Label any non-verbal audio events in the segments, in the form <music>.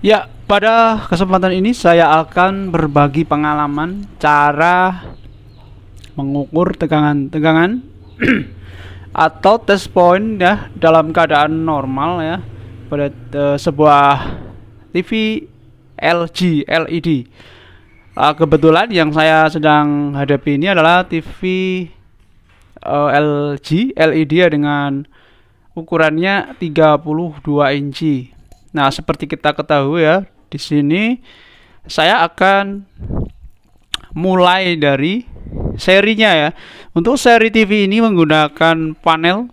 Ya, pada kesempatan ini saya akan berbagi pengalaman cara mengukur tegangan-tegangan <clears throat> atau test point ya dalam keadaan normal ya pada uh, sebuah TV LG LED. Uh, ah, kebetulan yang saya sedang hadapi ini adalah TV uh, eh, LG LED ya dengan ukurannya 32 inci Nah, seperti kita ketahui ya, di sini saya akan mulai dari serinya ya. Untuk seri TV ini menggunakan panel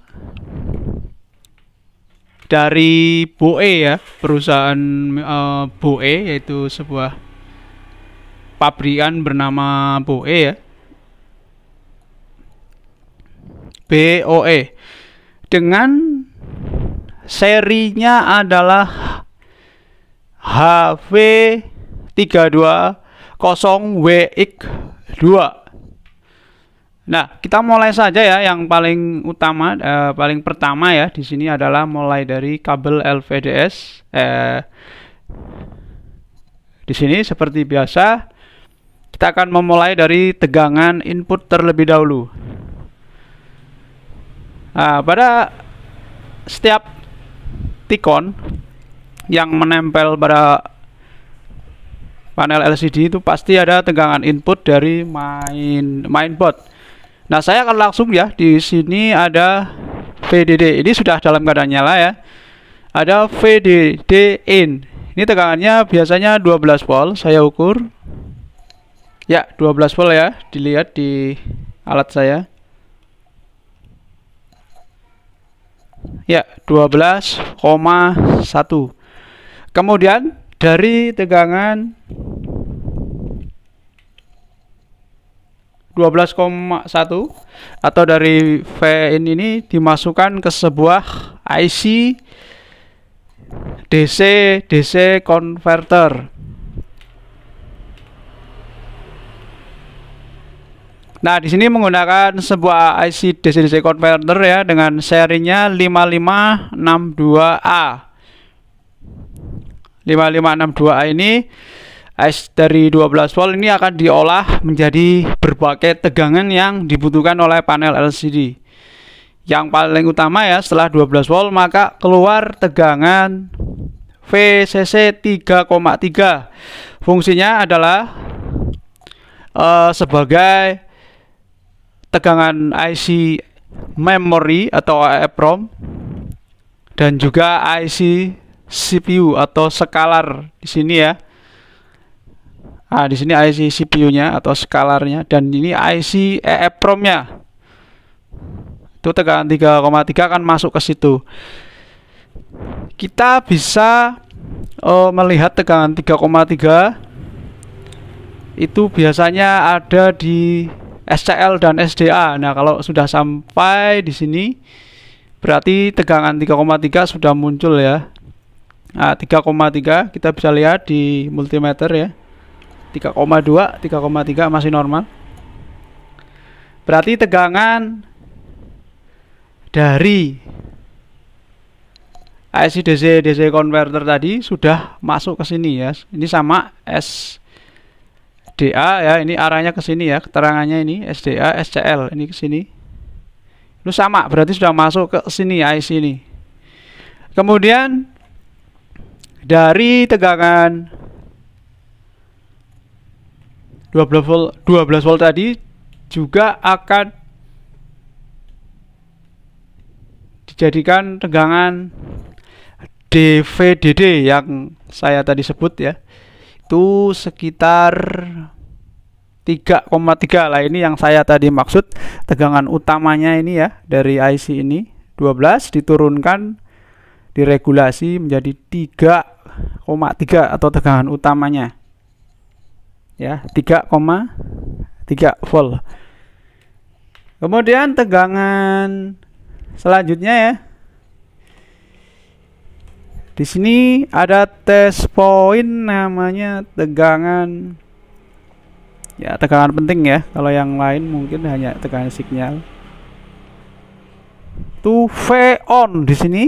dari BOE ya, perusahaan uh, BOE yaitu sebuah pabrikan bernama BOE ya. BOE dengan serinya adalah HV320WX2 Nah, kita mulai saja ya yang paling utama eh, paling pertama ya di sini adalah mulai dari kabel LVDS eh, di sini seperti biasa kita akan memulai dari tegangan input terlebih dahulu. Nah, pada setiap tikon yang menempel pada panel LCD itu pasti ada tegangan input dari main mainboard. Nah, saya akan langsung ya di sini ada VDD. Ini sudah dalam keadaan nyala ya. Ada VDD in. Ini tegangannya biasanya 12 volt, saya ukur. Ya, 12 volt ya, dilihat di alat saya. Ya, 12,1 Kemudian dari tegangan 12,1 atau dari VN ini dimasukkan ke sebuah IC DC DC converter. Nah, di sini menggunakan sebuah IC DC DC converter ya dengan serinya 5562A. 5562A ini S dari 12 volt ini akan diolah menjadi berbagai tegangan yang dibutuhkan oleh panel LCD yang paling utama ya setelah 12 volt maka keluar tegangan VCC 3,3 fungsinya adalah uh, sebagai tegangan IC memory atau EEPROM dan juga IC CPU atau skalar di sini ya. Ah, di sini IC CPU-nya atau skalarnya dan ini IC EEPROM-nya. Itu tegangan 3,3 akan masuk ke situ. Kita bisa oh, melihat tegangan 3,3 itu biasanya ada di SCL dan SDA. Nah, kalau sudah sampai di sini berarti tegangan 3,3 sudah muncul ya. 3,3 ah, kita bisa lihat di multimeter ya 3,2 3,3 masih normal berarti tegangan dari IC DC DC converter tadi sudah masuk ke sini ya ini sama S DA ya ini arahnya ke sini ya keterangannya ini SDA SCL ini ke sini itu sama berarti sudah masuk ke sini IC ini kemudian dari tegangan 12 volt 12 volt tadi juga akan dijadikan tegangan DVDD yang saya tadi sebut ya itu sekitar 3,3 lah ini yang saya tadi maksud tegangan utamanya ini ya dari IC ini 12 diturunkan diregulasi menjadi 3 tiga atau tegangan utamanya ya tiga tiga volt kemudian tegangan selanjutnya ya di sini ada test point namanya tegangan ya tegangan penting ya kalau yang lain mungkin hanya tegangan signal tuh V on di sini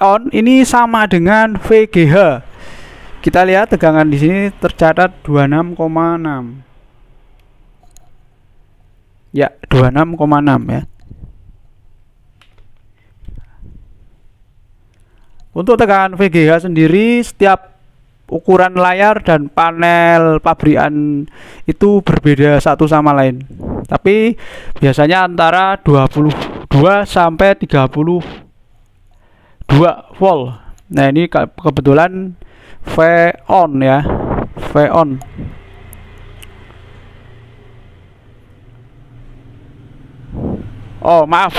on ini sama dengan VGH. Kita lihat tegangan di sini tercatat 26,6. Ya, 26,6 ya. Untuk tegangan VGH sendiri setiap ukuran layar dan panel pabrikan itu berbeda satu sama lain. Tapi biasanya antara 22 sampai 30 2 volt nah ini ke kebetulan V on ya V on oh maaf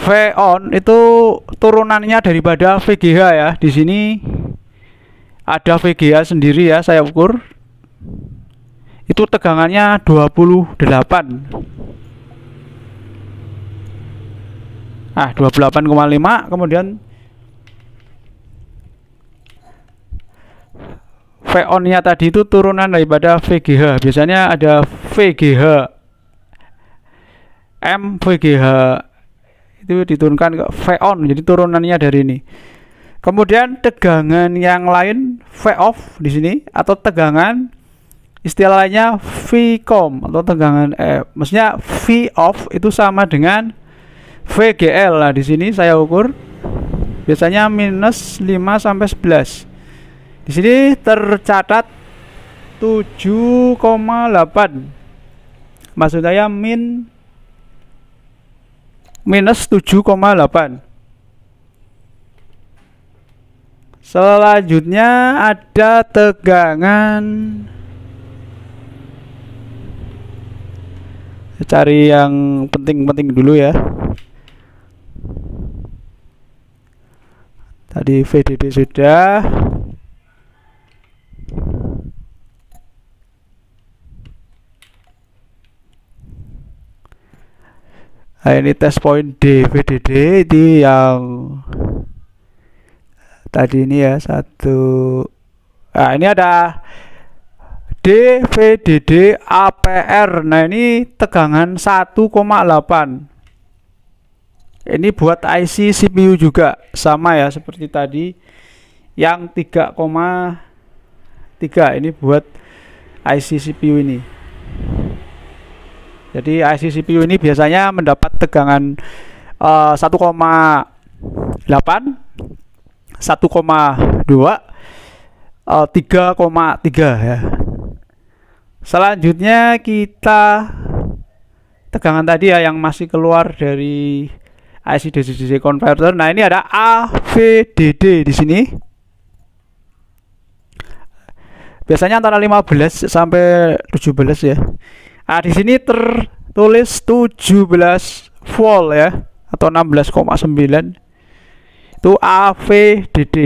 V on itu turunannya daripada VGH ya di sini ada VGH sendiri ya saya ukur itu tegangannya 28 ah 28,5 kemudian V nya tadi itu turunan daripada VGH biasanya ada VGH M VGH itu diturunkan ke V on jadi turunannya dari ini kemudian tegangan yang lain V off di sini atau tegangan istilah lainnya com atau tegangan eh maksudnya V off itu sama dengan VGL lah di sini saya ukur biasanya minus 5 sampai 11 di sini tercatat 7,8 maksud saya min minus 7,8 selanjutnya ada tegangan cari yang penting-penting dulu ya Tadi VDD sudah. Nah, ini test point D VDD di yang tadi ini ya satu. Nah, ini ada D VDD APR. Nah, ini tegangan 1,8 ini buat IC CPU juga sama ya seperti tadi yang 3,3 ini buat IC CPU ini jadi IC CPU ini biasanya mendapat tegangan uh, 1,8 1,2 uh, 3,3 ya selanjutnya kita tegangan tadi ya yang masih keluar dari IC DC DC converter. Nah, ini ada AVDD di sini. Biasanya antara 15 sampai 17 ya. Ah di sini tertulis 17 volt ya atau 16,9 itu AVDD.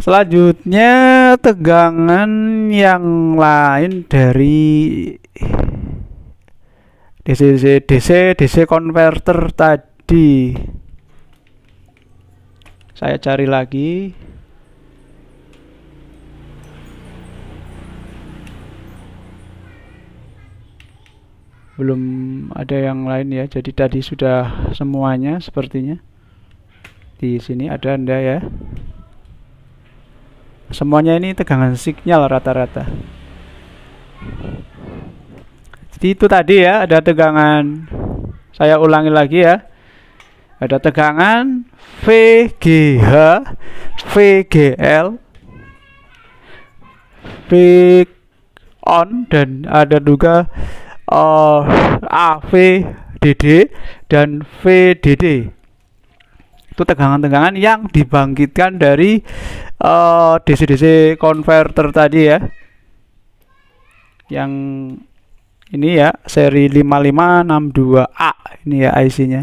Selanjutnya tegangan yang lain dari DC DC DC converter tadi saya cari lagi belum ada yang lain ya jadi tadi sudah semuanya sepertinya di sini ada anda ya semuanya ini tegangan signal rata-rata itu tadi ya, ada tegangan. Saya ulangi lagi ya. Ada tegangan VGH, VGL, V on dan ada juga uh, eh, AVDD dan VDD. Itu tegangan-tegangan yang dibangkitkan dari DC-DC uh, eh, DC -DC converter tadi ya. Yang ini ya seri 5562A ini ya IC-nya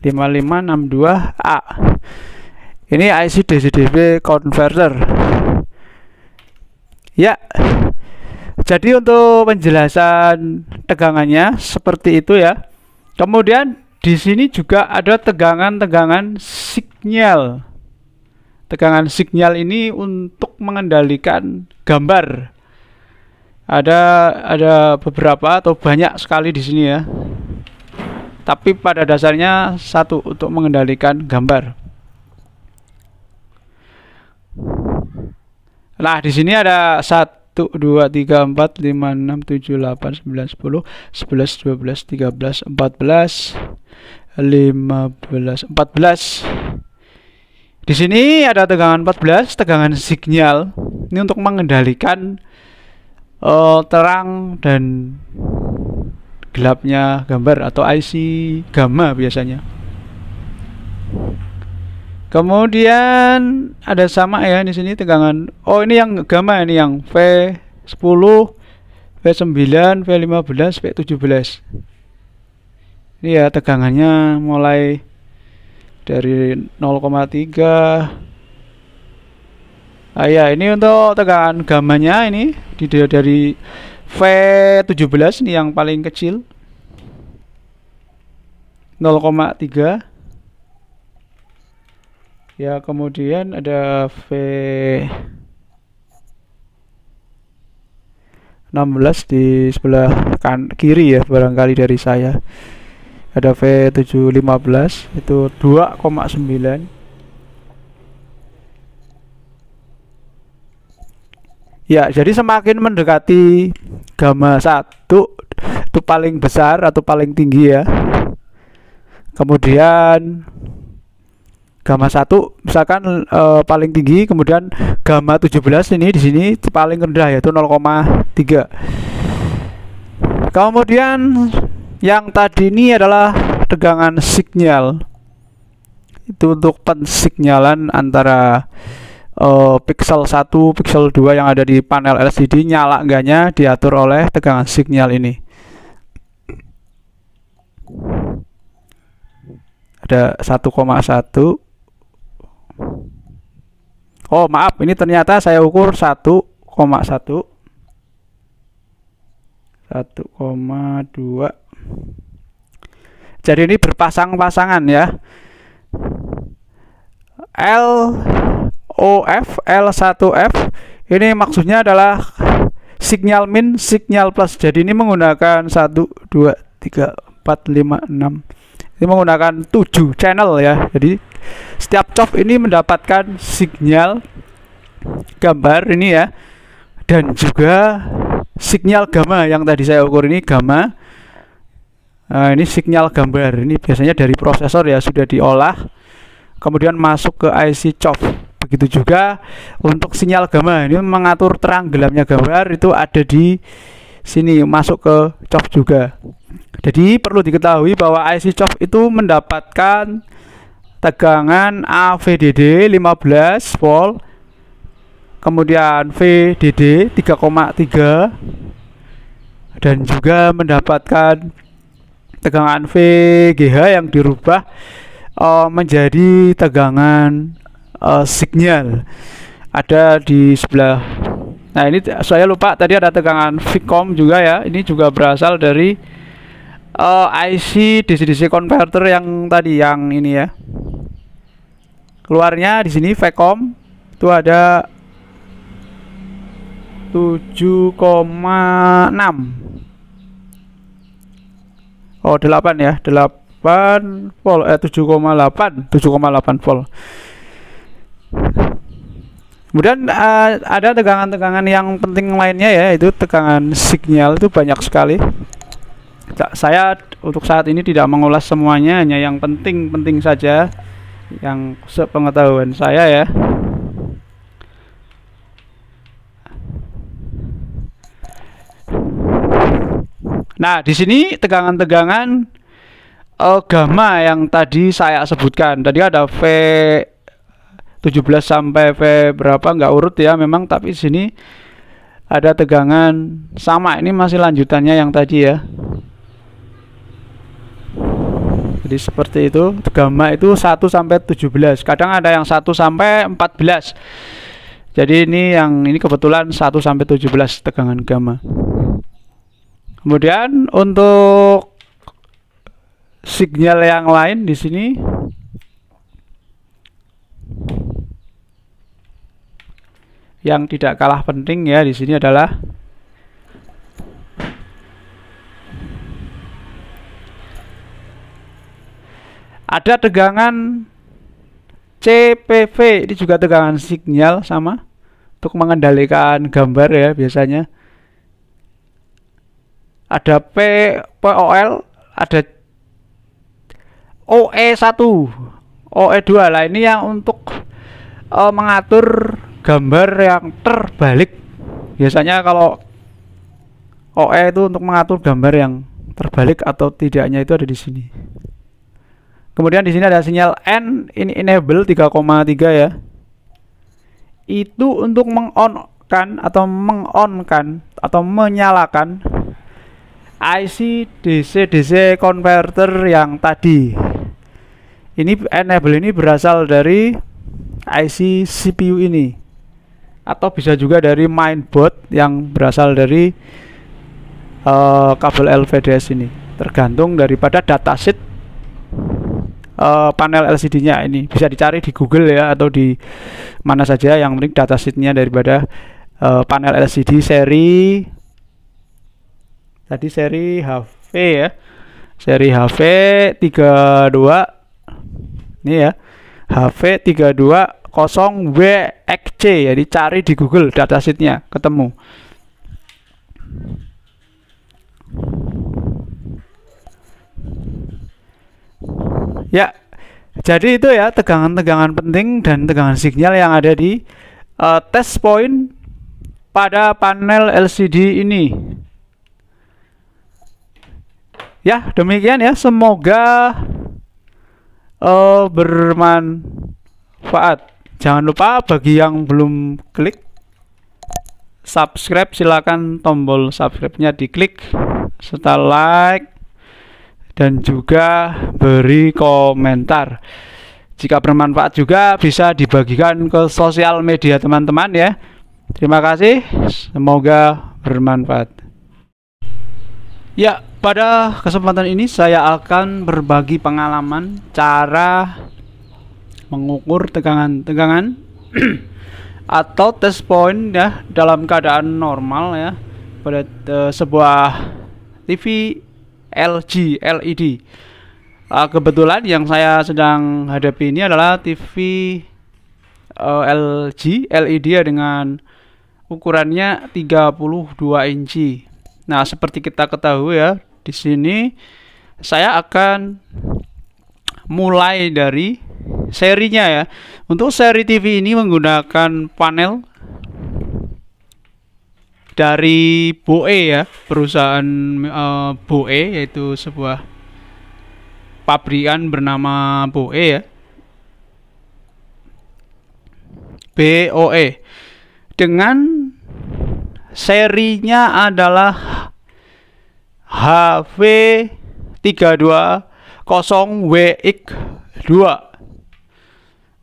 5562A ini IC DCDB converter ya jadi untuk penjelasan tegangannya seperti itu ya kemudian di sini juga ada tegangan-tegangan signal tegangan signal ini untuk mengendalikan gambar ada ada beberapa atau banyak sekali di sini ya tapi pada dasarnya satu untuk mengendalikan gambar nah di sini ada satu 1 2 3 4 5 6 7 8 9 10 11 12 13 14 15 14 di sini ada tegangan 14 tegangan signal ini untuk mengendalikan uh, terang dan gelapnya gambar atau IC gamma biasanya. Kemudian ada sama ya di sini tegangan. Oh, ini yang gamma ini yang V10, V9, V15, V17. Ini ya tegangannya mulai dari 0,3 Ah, ya, ini untuk tekan gamanya ini di dari V17 ini yang paling kecil 0,3 ya kemudian ada V 16 di sebelah kan kiri ya barangkali dari saya ada V715 itu 2,9 Ya, jadi semakin mendekati gamma 1 itu paling besar atau paling tinggi ya. Kemudian gamma 1 misalkan e, paling tinggi, kemudian gamma 17 ini di sini paling rendah yaitu 0,3. Kemudian yang tadi ini adalah tegangan signal. Itu untuk pensignalan antara uh, pixel 1, pixel 2 yang ada di panel LCD nyala enggaknya diatur oleh tegangan sinyal ini. Ada 1,1 Oh maaf ini ternyata saya ukur 1,1 1,2 jadi ini berpasang-pasangan ya L OF L1F ini maksudnya adalah signal min signal plus jadi ini menggunakan 1 2 3 4 5 6 ini menggunakan 7 channel ya jadi setiap chop ini mendapatkan signal gambar ini ya dan juga signal gamma yang tadi saya ukur ini gamma Nah, ini signal gambar. Ini biasanya dari prosesor ya sudah diolah kemudian masuk ke IC CHOP begitu juga untuk sinyal gambar ini mengatur terang gelapnya gambar itu ada di sini masuk ke COP juga jadi perlu diketahui bahwa IC COP itu mendapatkan tegangan AVDD 15 volt kemudian VDD 3,3 dan juga mendapatkan tegangan VGH yang dirubah eh, menjadi tegangan uh, signal ada di sebelah nah ini saya lupa tadi ada tegangan Vcom juga ya ini juga berasal dari uh, eh, IC DC-DC converter yang tadi yang ini ya keluarnya di sini Vcom itu ada 7,6 Oh 8 ya 8 volt eh 7,8 7,8 volt Kemudian uh, ada tegangan-tegangan yang penting lainnya ya, itu tegangan sinyal itu banyak sekali. Saya untuk saat ini tidak mengulas semuanya, hanya yang penting-penting saja yang sepengetahuan saya ya. Nah, di sini tegangan-tegangan uh, gamma yang tadi saya sebutkan. Tadi ada V 17 sampai V berapa nggak urut ya memang tapi sini ada tegangan sama ini masih lanjutannya yang tadi ya jadi seperti itu gamma itu 1 sampai 17 kadang ada yang 1 sampai 14 jadi ini yang ini kebetulan 1 sampai 17 tegangan gamma kemudian untuk signal yang lain di sini yang tidak kalah penting ya di sini adalah ada tegangan CPV ini juga tegangan sinyal sama untuk mengendalikan gambar ya biasanya ada P POL ada OE1 OE2 lah ini yang untuk uh, mengatur gambar yang terbalik biasanya kalau OE itu untuk mengatur gambar yang terbalik atau tidaknya itu ada di sini kemudian di sini ada sinyal N ini enable 3,3 ya itu untuk mengonkan atau mengonkan atau menyalakan IC DC DC converter yang tadi ini enable ini berasal dari IC CPU ini atau bisa juga dari mainboard yang berasal dari uh, kabel LVDS ini tergantung daripada datasheet uh, eh, panel LCD-nya ini bisa dicari di Google ya atau di mana saja yang penting nya daripada uh, panel LCD seri tadi seri HV ya seri HV 32 ini ya HV 32 0WXC ya dicari di Google data datasheetnya ketemu ya jadi itu ya tegangan-tegangan penting dan tegangan sinyal yang ada di uh, test point pada panel LCD ini ya demikian ya semoga uh, bermanfaat Jangan lupa bagi yang belum klik subscribe silakan tombol subscribe-nya diklik serta like dan juga beri komentar. Jika bermanfaat juga bisa dibagikan ke sosial media teman-teman ya. Terima kasih, semoga bermanfaat. Ya, pada kesempatan ini saya akan berbagi pengalaman cara mengukur tegangan-tegangan <clears throat> atau test point ya dalam keadaan normal ya pada uh, sebuah TV LG LED. Uh, ah, kebetulan yang saya sedang hadapi ini adalah TV uh, eh, LG LED ya dengan ukurannya 32 inci. Nah, seperti kita ketahui ya, di sini saya akan mulai dari serinya ya. Untuk seri TV ini menggunakan panel dari BOE ya, perusahaan uh, BOE yaitu sebuah pabrikan bernama BOE ya. BOE dengan serinya adalah HV320WX2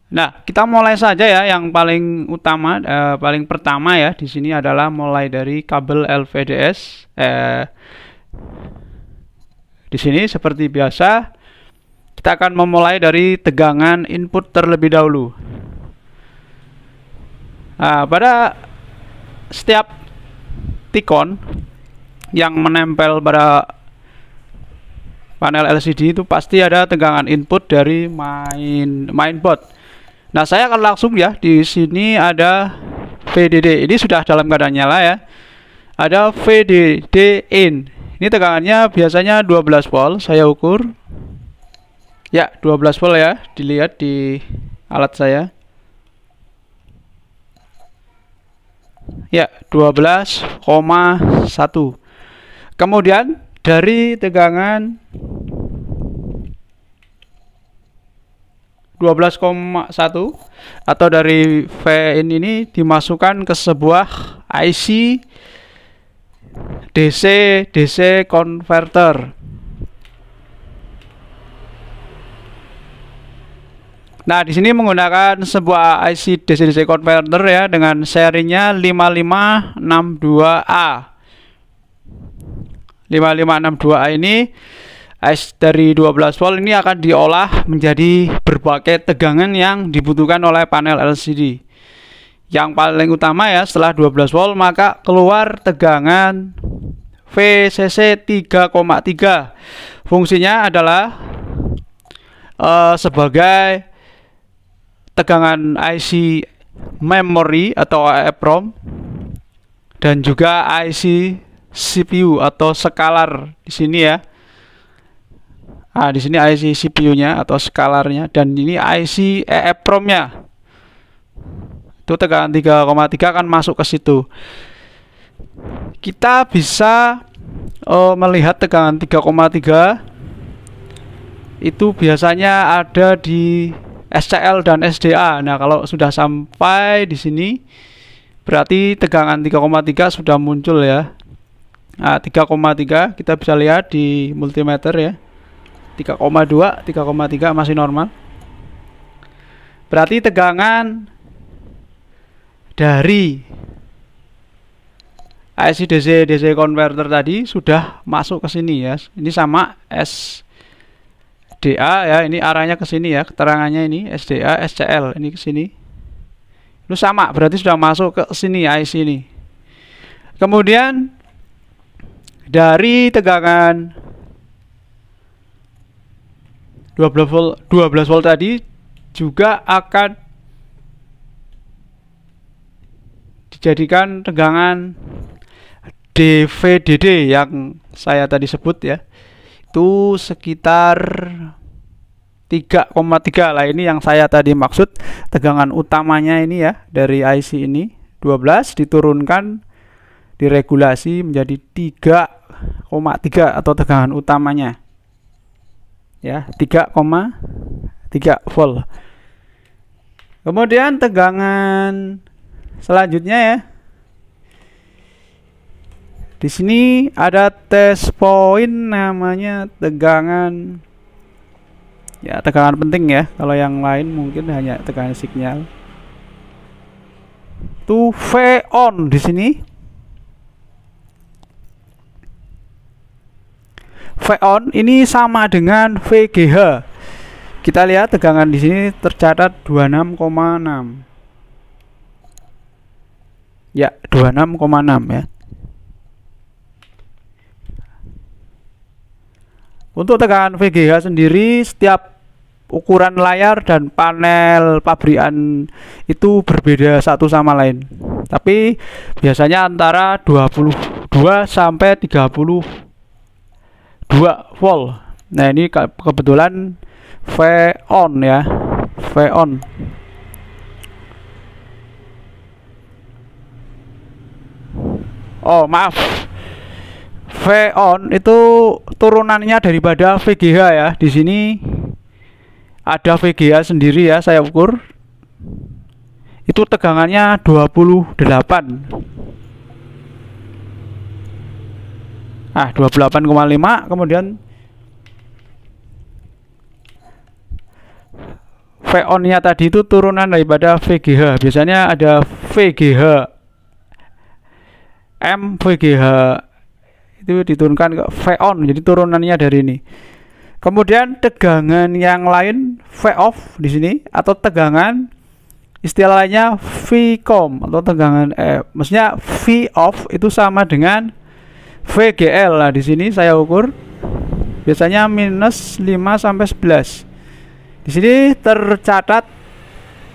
Nah, kita mulai saja ya yang paling utama eh, paling pertama ya di sini adalah mulai dari kabel LVDS. Eh, di sini seperti biasa kita akan memulai dari tegangan input terlebih dahulu. Nah, pada setiap tikon yang menempel pada panel LCD itu pasti ada tegangan input dari main mainboard. Nah, saya akan langsung ya. Di sini ada VDD. Ini sudah dalam keadaan nyala ya. Ada VDD in. Ini tegangannya biasanya 12 volt. Saya ukur. Ya, 12 volt ya. Dilihat di alat saya. Ya, 12,1. Kemudian dari tegangan 12,1 atau dari VN ini dimasukkan ke sebuah IC DC DC converter. Nah, di sini menggunakan sebuah IC DC DC converter ya dengan serinya 5562A. 5562A ini es dari 12 volt ini akan diolah menjadi berbagai tegangan yang dibutuhkan oleh panel LCD yang paling utama ya setelah 12 volt maka keluar tegangan VCC 3,3 fungsinya adalah uh, sebagai tegangan IC memory atau EEPROM dan juga IC CPU atau skalar di sini ya Nah, di sini IC CPU-nya atau skalarnya dan ini IC EEPROM-nya. Itu tegangan 3,3 akan masuk ke situ. Kita bisa oh, melihat tegangan 3,3 itu biasanya ada di SCL dan SDA. Nah, kalau sudah sampai di sini berarti tegangan 3,3 sudah muncul ya. Nah, 3,3 kita bisa lihat di multimeter ya. 3,2 3,3 masih normal berarti tegangan dari IC DC DC converter tadi sudah masuk ke sini ya ini sama SDA ya ini arahnya ke sini ya keterangannya ini SDA SCL ini ke sini itu sama berarti sudah masuk ke sini IC ini kemudian dari tegangan 12 volt 12 volt tadi juga akan dijadikan tegangan DVDD yang saya tadi sebut ya itu sekitar 3,3 lah ini yang saya tadi maksud tegangan utamanya ini ya dari IC ini 12 diturunkan diregulasi menjadi 3,3 atau tegangan utamanya ya 3,3 volt. Kemudian tegangan selanjutnya ya. Di sini ada test point namanya tegangan ya tegangan penting ya. Kalau yang lain mungkin hanya tegangan signal. to V on di sini V on ini sama dengan VGH. Kita lihat tegangan di sini tercatat 26,6. Ya, 26,6 ya. Untuk tegangan VGH sendiri setiap ukuran layar dan panel pabrikan itu berbeda satu sama lain. Tapi biasanya antara 22 sampai 30 2 volt nah ini ke kebetulan V on ya V on oh maaf V on itu turunannya daripada VGH ya di sini ada VGH sendiri ya saya ukur itu tegangannya 28 ah 28,5 kemudian VON nya tadi itu turunan daripada VGH biasanya ada VGH M VGH itu diturunkan ke V on jadi turunannya dari ini kemudian tegangan yang lain V off di sini atau tegangan istilah lainnya com atau tegangan eh, maksudnya V off itu sama dengan VGL lah di sini saya ukur biasanya minus 5 sampai 11 di sini tercatat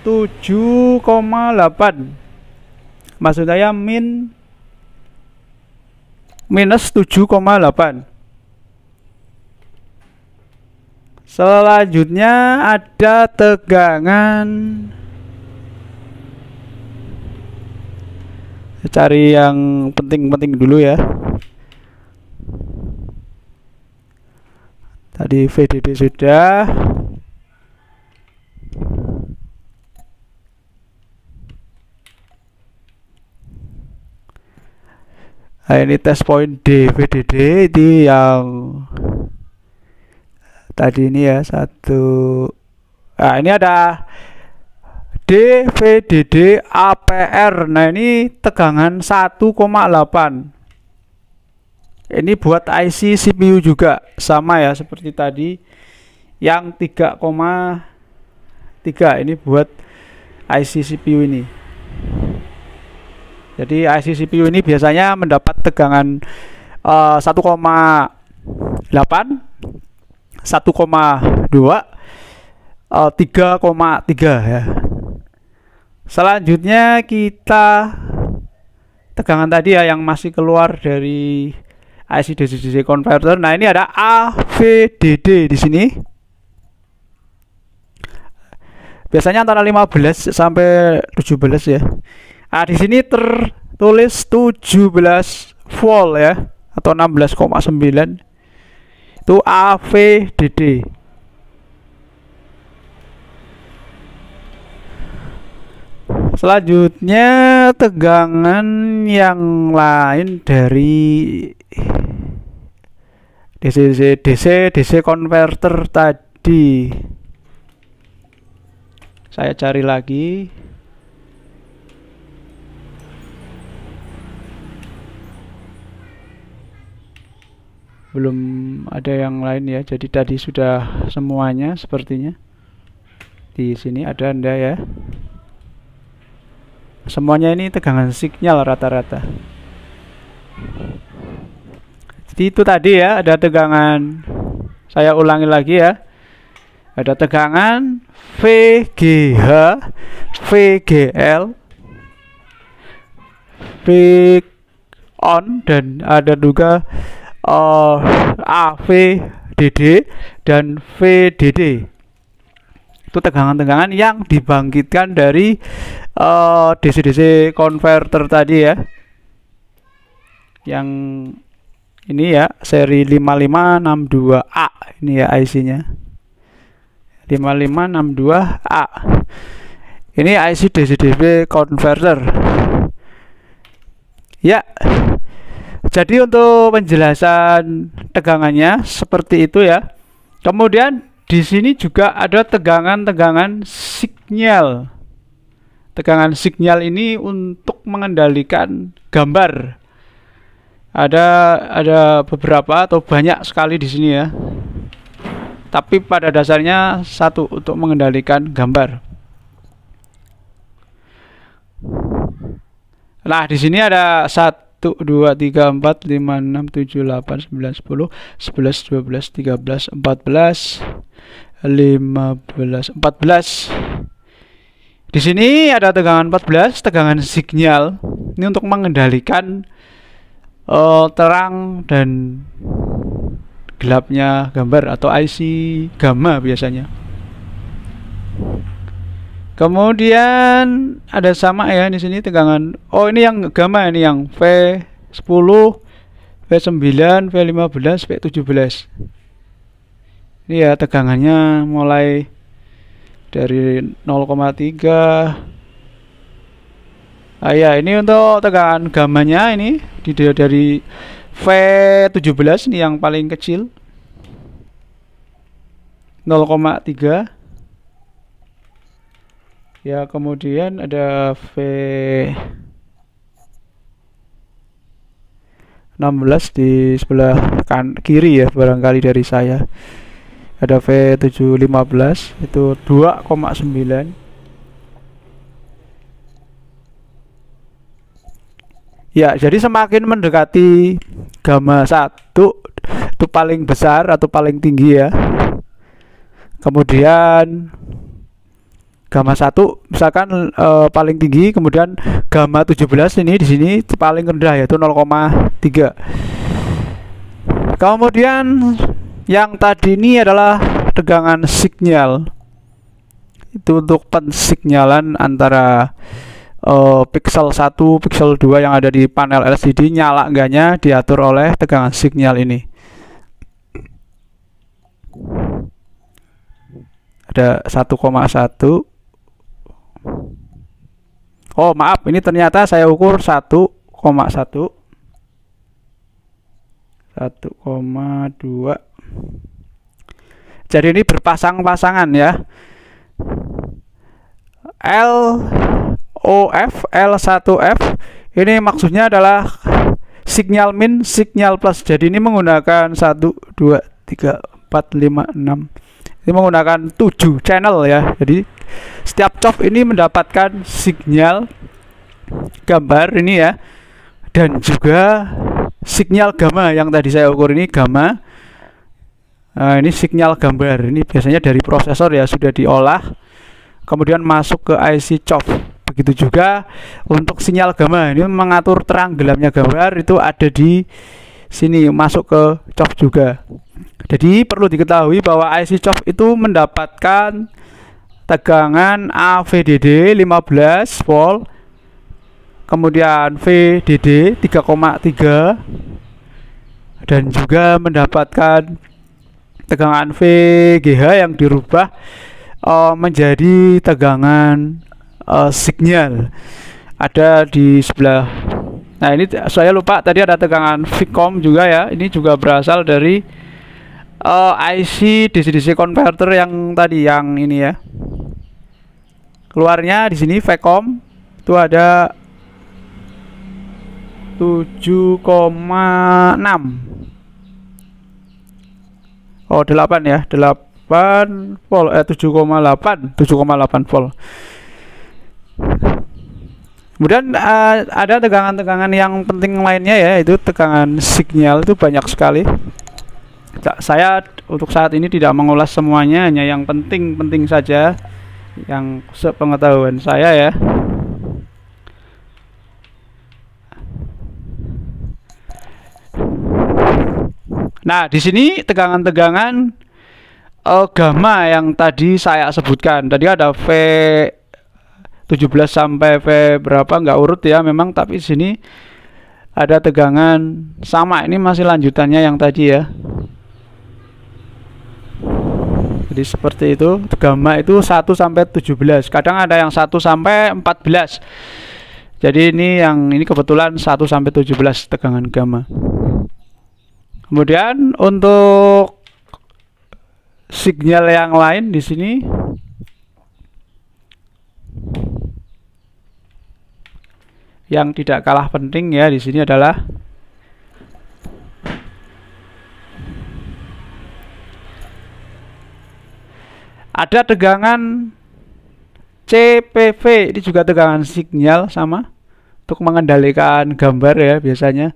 7,8 maksud saya min minus 7,8 selanjutnya ada tegangan cari yang penting-penting dulu ya Tadi VDD sudah. Nah, ini test point D VDD ini yang tadi ini ya satu. Nah, ini ada DVDD APR. Nah, ini tegangan 1,8 ini buat IC CPU juga sama ya seperti tadi yang 3,3 ini buat IC CPU ini jadi IC CPU ini biasanya mendapat tegangan uh, 1,8 1,2 uh, 3,3 ya. Selanjutnya kita tegangan tadi ya yang masih keluar dari IC DC-DC converter. Nah, ini ada AVDD di sini. Biasanya antara 15 sampai 17 ya. Ah, di sini tertulis 17 volt ya atau 16,9 itu AVDD. Selanjutnya tegangan yang lain dari DC DC DC converter tadi saya cari lagi belum ada yang lain ya jadi tadi sudah semuanya sepertinya di sini ada anda ya semuanya ini tegangan signal rata-rata jadi itu tadi ya, ada tegangan. Saya ulangi lagi ya. Ada tegangan VGH, VGL, V on dan ada juga uh, eh, AVDD dan VDD. Itu tegangan-tegangan yang dibangkitkan dari DC-DC uh, eh, DC -DC converter tadi ya. Yang ini ya seri 5562A ini ya IC-nya 5562A ini IC DCDB converter ya jadi untuk penjelasan tegangannya seperti itu ya kemudian di sini juga ada tegangan-tegangan signal tegangan signal ini untuk mengendalikan gambar ada ada beberapa atau banyak sekali di sini ya tapi pada dasarnya satu untuk mengendalikan gambar nah di sini ada satu dua tiga empat lima enam tujuh delapan 4 sepuluh sebelas dua belas tiga belas empat belas lima belas empat belas. di sini ada tegangan 14 tegangan signal ini untuk mengendalikan uh, terang dan gelapnya gambar atau IC gamma biasanya. Kemudian ada sama ya di sini tegangan. Oh, ini yang gamma ini yang V10, V9, V15, V17. Ini ya tegangannya mulai dari 0,3 Ah ya ini untuk tegangan gamanya ini di dari V17 ini yang paling kecil 0,3 ya kemudian ada V 16 di sebelah kan kiri ya barangkali dari saya ada V715 itu 2,9 Ya, jadi semakin mendekati gamma 1 itu paling besar atau paling tinggi ya. Kemudian gamma 1 misalkan e, paling tinggi, kemudian gamma 17 ini di sini paling rendah yaitu 0,3. Kemudian yang tadi ini adalah tegangan signal. Itu untuk pensignalan antara uh, pixel 1, pixel 2 yang ada di panel LCD nyala enggaknya diatur oleh tegangan sinyal ini. Ada 1,1 Oh maaf ini ternyata saya ukur 1,1 1,2 Jadi ini berpasang-pasangan ya L OF L1F ini maksudnya adalah signal min signal plus jadi ini menggunakan 1 2 3 4 5 6 ini menggunakan 7 channel ya jadi setiap chop ini mendapatkan signal gambar ini ya dan juga signal gamma yang tadi saya ukur ini gamma nah, ini signal gambar ini biasanya dari prosesor ya sudah diolah kemudian masuk ke IC chop begitu juga untuk sinyal gamma ini mengatur terang gelapnya gambar itu ada di sini masuk ke COP juga jadi perlu diketahui bahwa IC COP itu mendapatkan tegangan AVDD 15 volt kemudian VDD 3,3 dan juga mendapatkan tegangan VGH yang dirubah eh, menjadi tegangan uh, signal ada di sebelah nah ini saya lupa tadi ada tegangan Vcom juga ya ini juga berasal dari uh, eh, IC DC-DC converter yang tadi yang ini ya keluarnya di sini Vcom itu ada 7,6 Oh 8 ya 8 volt eh 7,8 7,8 volt Kemudian uh, ada tegangan-tegangan yang penting lainnya ya, itu tegangan signal itu banyak sekali. Saya untuk saat ini tidak mengulas semuanya, hanya yang penting-penting saja yang sepengetahuan saya ya. Nah, di sini tegangan-tegangan uh, gamma yang tadi saya sebutkan. Tadi ada V 17 sampai V berapa nggak urut ya memang tapi di sini ada tegangan sama ini masih lanjutannya yang tadi ya jadi seperti itu gamma itu 1 sampai 17 kadang ada yang 1 sampai 14 jadi ini yang ini kebetulan 1 sampai 17 tegangan gamma kemudian untuk signal yang lain di sini yang tidak kalah penting ya di sini adalah ada tegangan CPV ini juga tegangan sinyal sama untuk mengendalikan gambar ya biasanya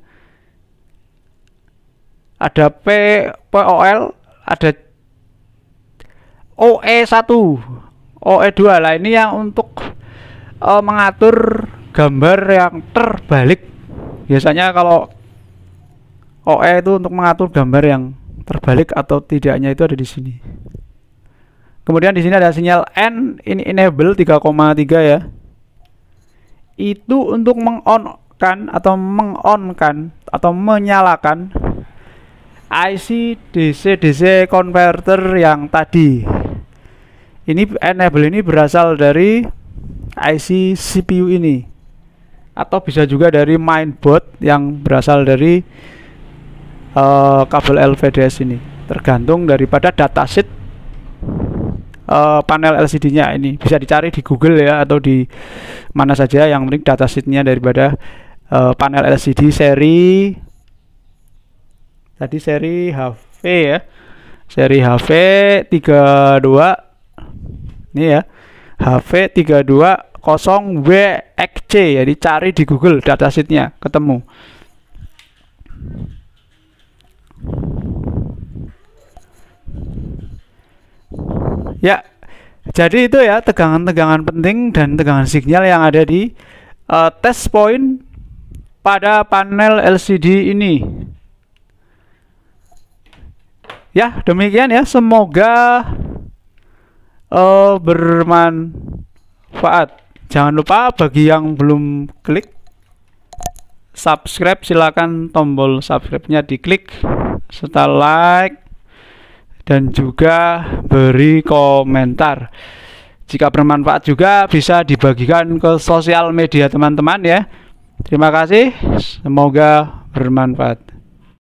ada P POL ada OE1 OE2 lah ini yang untuk uh, mengatur gambar yang terbalik biasanya kalau OE itu untuk mengatur gambar yang terbalik atau tidaknya itu ada di sini kemudian di sini ada sinyal N ini enable 3,3 ya itu untuk mengonkan atau mengonkan atau menyalakan IC DC DC converter yang tadi. Ini enable ini berasal dari IC CPU ini atau bisa juga dari mainboard yang berasal dari uh, kabel LVDS ini tergantung daripada datasheet uh, eh, panel LCD-nya ini bisa dicari di Google ya atau di mana saja yang penting nya daripada uh, panel LCD seri tadi seri HV ya seri HV 32 ini ya HV 32 0WXC ya dicari di Google data sheetnya ketemu ya jadi itu ya tegangan-tegangan penting dan tegangan sinyal yang ada di uh, test point pada panel LCD ini ya demikian ya semoga uh, bermanfaat Jangan lupa bagi yang belum klik subscribe silakan tombol subscribe-nya diklik serta like dan juga beri komentar jika bermanfaat juga bisa dibagikan ke sosial media teman-teman ya terima kasih semoga bermanfaat